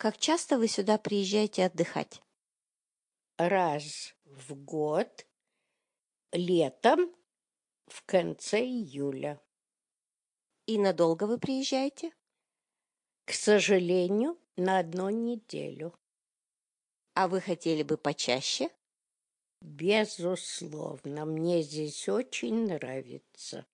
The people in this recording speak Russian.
Как часто вы сюда приезжаете отдыхать? Раз в год, летом, в конце июля. И надолго вы приезжаете? К сожалению, на одну неделю. А вы хотели бы почаще? Безусловно, мне здесь очень нравится.